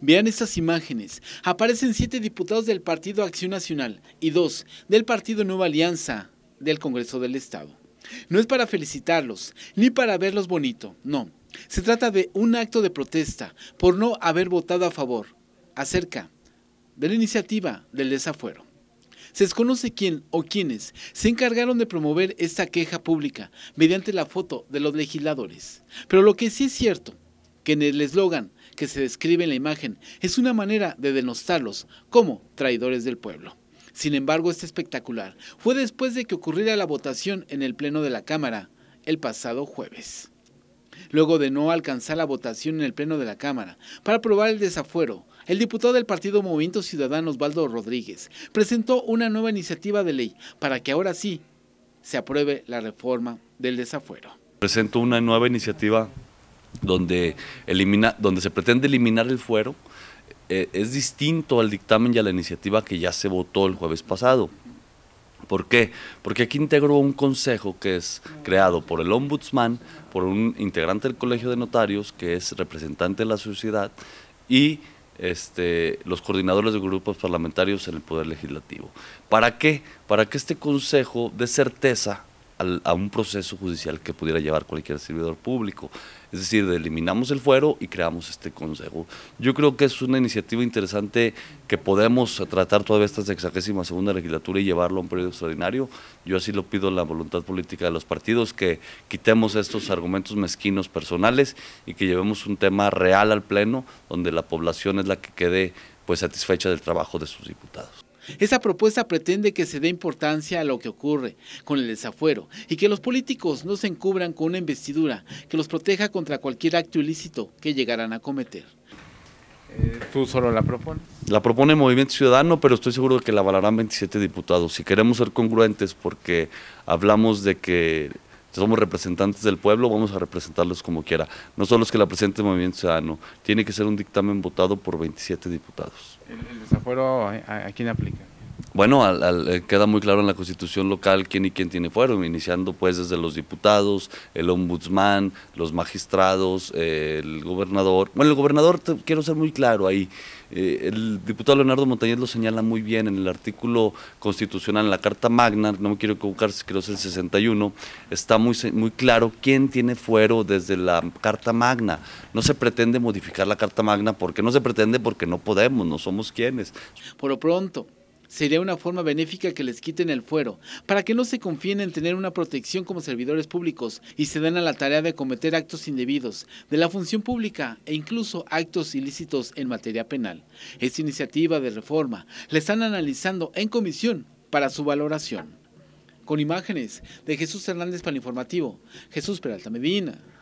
Vean estas imágenes. Aparecen siete diputados del Partido Acción Nacional y dos del Partido Nueva Alianza del Congreso del Estado. No es para felicitarlos, ni para verlos bonito, no. Se trata de un acto de protesta por no haber votado a favor acerca de la iniciativa del desafuero. Se desconoce quién o quiénes se encargaron de promover esta queja pública mediante la foto de los legisladores. Pero lo que sí es cierto, que en el eslogan que se describe en la imagen es una manera de denostarlos como traidores del pueblo. Sin embargo, este espectacular fue después de que ocurriera la votación en el Pleno de la Cámara el pasado jueves. Luego de no alcanzar la votación en el Pleno de la Cámara para aprobar el desafuero, el diputado del Partido Movimiento Ciudadano Osvaldo Rodríguez presentó una nueva iniciativa de ley para que ahora sí se apruebe la reforma del desafuero. Presentó una nueva iniciativa donde, elimina, donde se pretende eliminar el fuero, eh, es distinto al dictamen y a la iniciativa que ya se votó el jueves pasado. ¿Por qué? Porque aquí integró un consejo que es creado por el ombudsman, por un integrante del Colegio de Notarios, que es representante de la sociedad, y este, los coordinadores de grupos parlamentarios en el Poder Legislativo. ¿Para qué? Para que este consejo dé certeza a un proceso judicial que pudiera llevar cualquier servidor público. Es decir, eliminamos el fuero y creamos este consejo. Yo creo que es una iniciativa interesante que podemos tratar todavía esta sexagésima segunda legislatura y llevarlo a un periodo extraordinario. Yo así lo pido la voluntad política de los partidos, que quitemos estos argumentos mezquinos personales y que llevemos un tema real al Pleno, donde la población es la que quede pues satisfecha del trabajo de sus diputados. Esa propuesta pretende que se dé importancia a lo que ocurre con el desafuero y que los políticos no se encubran con una investidura que los proteja contra cualquier acto ilícito que llegarán a cometer. Eh, ¿Tú solo la propones? La propone Movimiento Ciudadano, pero estoy seguro de que la avalarán 27 diputados. Si queremos ser congruentes porque hablamos de que somos representantes del pueblo, vamos a representarlos como quiera. No solo es que la presente Movimiento Ciudadano, tiene que ser un dictamen votado por 27 diputados. ¿El, desafuero a, quién aplica? bueno, eh, queda muy claro en la constitución local quién y quién tiene fuero, iniciando pues desde los diputados, el ombudsman, los magistrados, eh, el gobernador. Bueno, el gobernador, quiero ser muy claro ahí, eh, el diputado Leonardo Montañez lo señala muy bien en el artículo constitucional, en la Carta Magna, no me quiero equivocar, creo que es el 61, está muy, muy claro quién tiene fuero desde la Carta Magna. No se pretende modificar la Carta Magna, porque no se pretende? Porque no podemos, no somos quienes. Por lo pronto, Sería una forma benéfica que les quiten el fuero, para que no se confíen en tener una protección como servidores públicos y se den a la tarea de cometer actos indebidos de la función pública e incluso actos ilícitos en materia penal. Esta iniciativa de reforma la están analizando en comisión para su valoración. Con imágenes de Jesús Hernández para informativo, Jesús Peralta Medina.